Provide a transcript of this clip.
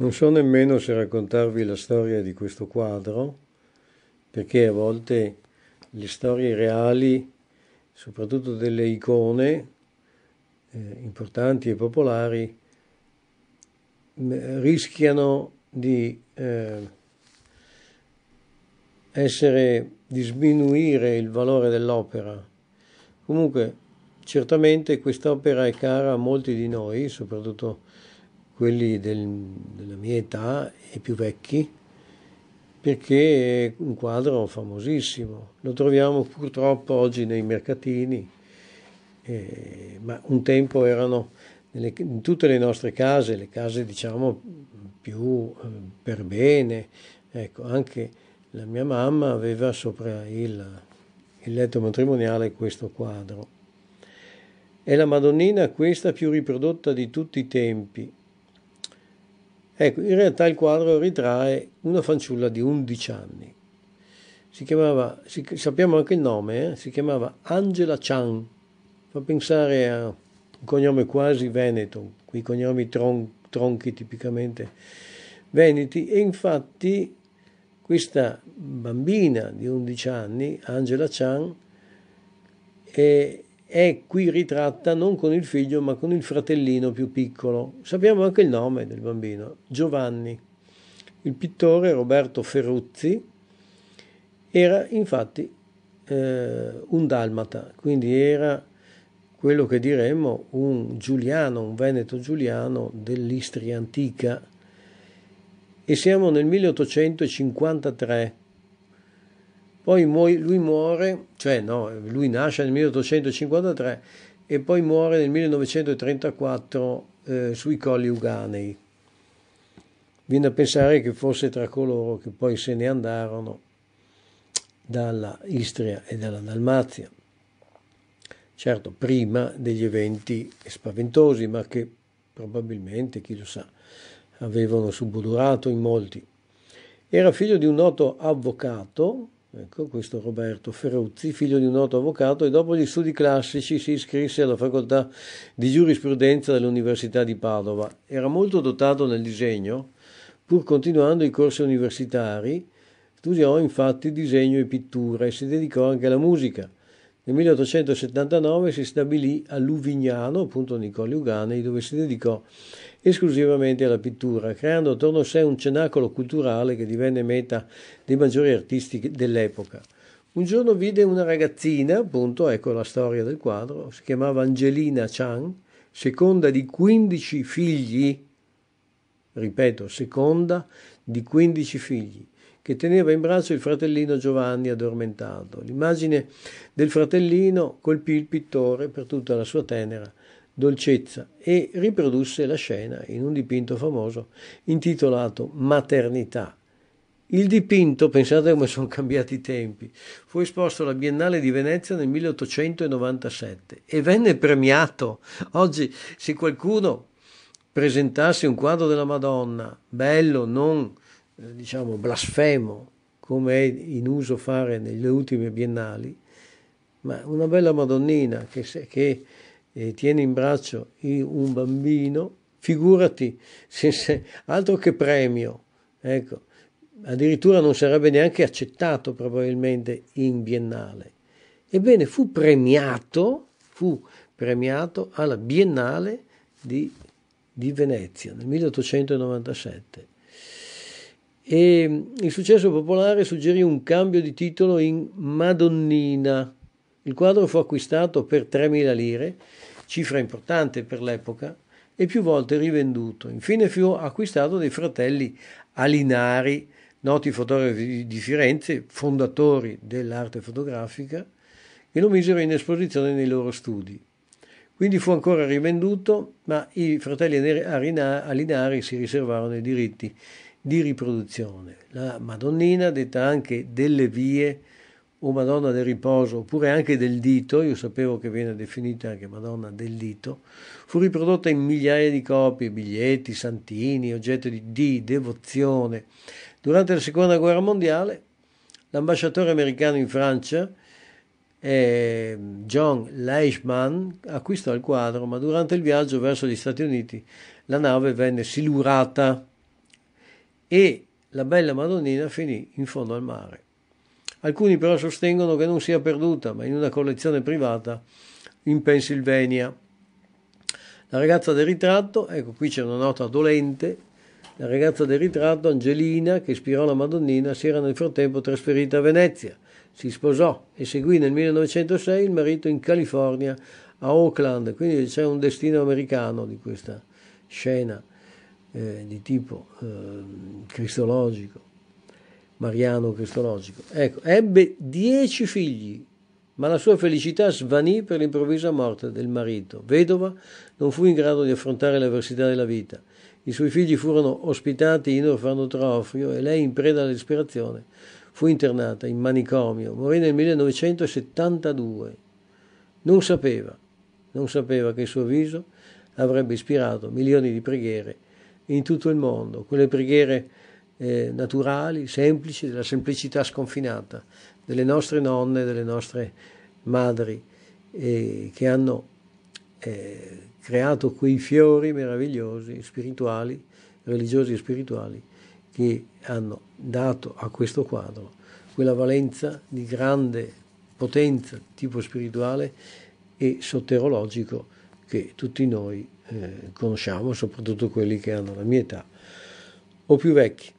Non so nemmeno se raccontarvi la storia di questo quadro, perché a volte le storie reali, soprattutto delle icone eh, importanti e popolari, mm, rischiano di eh, essere di sminuire il valore dell'opera. Comunque, certamente quest'opera è cara a molti di noi, soprattutto quelli del, della mia età e più vecchi, perché è un quadro famosissimo. Lo troviamo purtroppo oggi nei mercatini, eh, ma un tempo erano nelle, in tutte le nostre case, le case diciamo più eh, per bene. Ecco, anche la mia mamma aveva sopra il, il letto matrimoniale questo quadro. È la Madonnina questa più riprodotta di tutti i tempi, Ecco, in realtà il quadro ritrae una fanciulla di 11 anni. Si chiamava, si, sappiamo anche il nome, eh? si chiamava Angela Chan. Fa pensare a un cognome quasi veneto, quei cognomi tron, tronchi tipicamente veneti. E infatti questa bambina di 11 anni, Angela Chan, è, è qui ritratta non con il figlio ma con il fratellino più piccolo. Sappiamo anche il nome del bambino, Giovanni. Il pittore Roberto Ferruzzi era infatti eh, un dalmata, quindi era quello che diremmo un giuliano, un veneto giuliano dell'Istria antica. E siamo nel 1853 poi lui muore, cioè no, lui nasce nel 1853 e poi muore nel 1934 eh, sui colli Uganei. Viene a pensare che fosse tra coloro che poi se ne andarono dalla Istria e dalla Dalmazia. Certo, prima degli eventi spaventosi, ma che probabilmente, chi lo sa, avevano subodurato in molti. Era figlio di un noto avvocato Ecco, questo Roberto Ferruzzi, figlio di un noto avvocato, e dopo gli studi classici si iscrisse alla facoltà di giurisprudenza dell'Università di Padova. Era molto dotato nel disegno, pur continuando i corsi universitari, studiò infatti disegno e pittura e si dedicò anche alla musica. Nel 1879 si stabilì a Luvignano, appunto Nicoli Uganei, dove si dedicò esclusivamente alla pittura, creando attorno a sé un cenacolo culturale che divenne meta dei maggiori artisti dell'epoca. Un giorno vide una ragazzina, appunto, ecco la storia del quadro, si chiamava Angelina Chang, seconda di 15 figli, ripeto, seconda di 15 figli, che teneva in braccio il fratellino Giovanni addormentato. L'immagine del fratellino colpì il pittore per tutta la sua tenera dolcezza e riprodusse la scena in un dipinto famoso intitolato Maternità. Il dipinto, pensate come sono cambiati i tempi, fu esposto alla Biennale di Venezia nel 1897 e venne premiato. Oggi se qualcuno presentasse un quadro della Madonna, bello, non eh, diciamo blasfemo, come è in uso fare nelle ultime biennali, ma una bella Madonnina che, che e tiene in braccio un bambino, figurati, se, altro che premio, ecco, addirittura non sarebbe neanche accettato probabilmente in biennale. Ebbene, fu premiato, fu premiato alla biennale di, di Venezia nel 1897 e il successo popolare suggerì un cambio di titolo in Madonnina, il quadro fu acquistato per 3.000 lire, cifra importante per l'epoca, e più volte rivenduto. Infine fu acquistato dai fratelli Alinari, noti fotografi di Firenze, fondatori dell'arte fotografica, che lo misero in esposizione nei loro studi. Quindi fu ancora rivenduto, ma i fratelli Alinari si riservarono i diritti di riproduzione. La Madonnina, detta anche delle vie, o Madonna del riposo, oppure anche del dito, io sapevo che viene definita anche Madonna del dito, fu riprodotta in migliaia di copie, biglietti, santini, oggetti di, di devozione. Durante la seconda guerra mondiale, l'ambasciatore americano in Francia, eh, John Leishman, acquistò il quadro, ma durante il viaggio verso gli Stati Uniti la nave venne silurata e la bella Madonnina finì in fondo al mare. Alcuni però sostengono che non sia perduta, ma in una collezione privata in Pennsylvania. La ragazza del ritratto, ecco qui c'è una nota dolente, la ragazza del ritratto, Angelina, che ispirò la Madonnina, si era nel frattempo trasferita a Venezia, si sposò e seguì nel 1906 il marito in California, a Oakland, quindi c'è un destino americano di questa scena eh, di tipo eh, cristologico mariano cristologico. Ecco, ebbe dieci figli, ma la sua felicità svanì per l'improvvisa morte del marito. Vedova, non fu in grado di affrontare l'avversità della vita. I suoi figli furono ospitati in orfanotrofio e lei, in preda alla disperazione, fu internata in manicomio. Morì nel 1972. Non sapeva, non sapeva che il suo viso avrebbe ispirato milioni di preghiere in tutto il mondo, quelle preghiere eh, naturali, semplici, della semplicità sconfinata delle nostre nonne, delle nostre madri eh, che hanno eh, creato quei fiori meravigliosi, spirituali, religiosi e spirituali, che hanno dato a questo quadro quella valenza di grande potenza di tipo spirituale e sotterologico che tutti noi eh, conosciamo, soprattutto quelli che hanno la mia età o più vecchi.